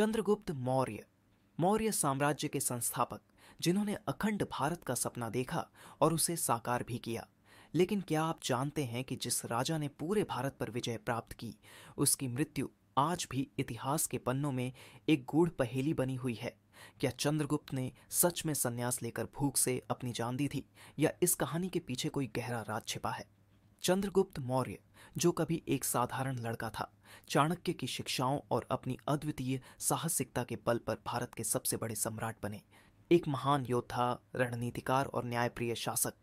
चंद्रगुप्त मौर्य मौर्य साम्राज्य के संस्थापक जिन्होंने अखंड भारत का सपना देखा और उसे साकार भी किया लेकिन क्या आप जानते हैं कि जिस राजा ने पूरे भारत पर विजय प्राप्त की उसकी मृत्यु आज भी इतिहास के पन्नों में एक गूढ़ पहेली बनी हुई है क्या चंद्रगुप्त ने सच में संन्यास लेकर भूख से अपनी जान दी थी या इस कहानी के पीछे कोई गहरा राज छिपा है चंद्रगुप्त मौर्य जो कभी एक साधारण लड़का था चाणक्य की शिक्षाओं और अपनी अद्वितीय साहसिकता के बल पर भारत के सबसे बड़े सम्राट बने एक महान योद्धा रणनीतिकार और न्यायप्रिय शासक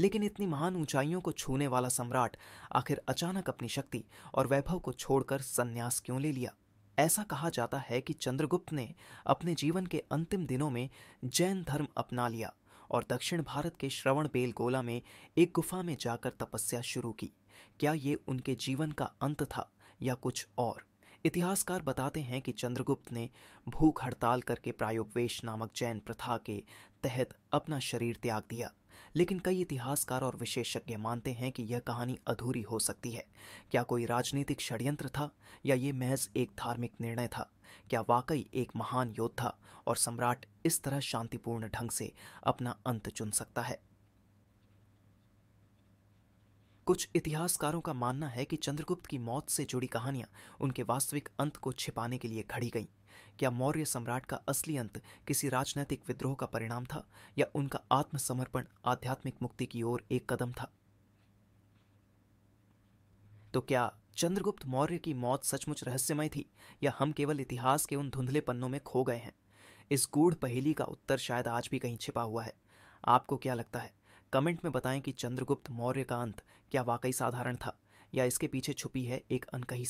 लेकिन इतनी महान ऊंचाइयों को छूने वाला सम्राट आखिर अचानक अपनी शक्ति और वैभव को छोड़कर संन्यास क्यों ले लिया ऐसा कहा जाता है कि चंद्रगुप्त ने अपने जीवन के अंतिम दिनों में जैन धर्म अपना लिया और दक्षिण भारत के श्रवण गोला में एक गुफा में जाकर तपस्या शुरू की क्या ये उनके जीवन का अंत था या कुछ और इतिहासकार बताते हैं कि चंद्रगुप्त ने भूख हड़ताल करके प्रायोपवेश नामक जैन प्रथा के तहत अपना शरीर त्याग दिया लेकिन कई इतिहासकार और विशेषज्ञ मानते हैं कि यह कहानी अधूरी हो सकती है क्या कोई राजनीतिक षड्यंत्र था या ये महज एक धार्मिक निर्णय था क्या वाकई एक महान योद्धा और सम्राट इस तरह शांतिपूर्ण ढंग से अपना अंत चुन सकता है कुछ इतिहासकारों का मानना है कि चंद्रगुप्त की मौत से जुड़ी कहानियां उनके वास्तविक अंत को छिपाने के लिए खड़ी गईं क्या मौर्य सम्राट का असली अंत किसी राजनैतिक विद्रोह का परिणाम था या उनका आत्मसमर्पण आध्यात्मिक मुक्ति की ओर एक कदम था तो क्या चंद्रगुप्त मौर्य की मौत सचमुच रहस्यमय थी या हम केवल इतिहास के उन धुंधले पन्नों में खो गए हैं इस गूढ़ पहेली का उत्तर शायद आज भी कहीं छिपा हुआ है आपको क्या लगता है कमेंट में बताएं कि चंद्रगुप्त मौर्य का अंत क्या वाकई साधारण था या इसके पीछे छुपी है एक अनकही